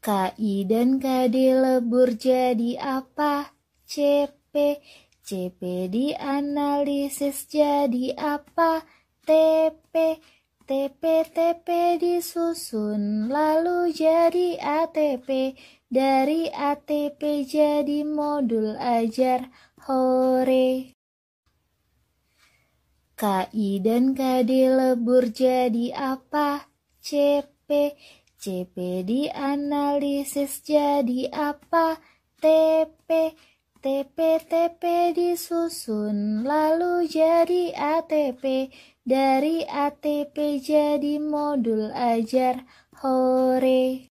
KI dan KD lebur jadi apa? CP, CP dianalisis jadi apa? TP, TP, TP disusun lalu jadi ATP. Dari ATP jadi modul ajar, hore. KI dan KD lebur jadi apa? CP, CP dianalisis jadi apa? TP, TP, TP disusun lalu jadi ATP. Dari ATP jadi modul ajar. Hore.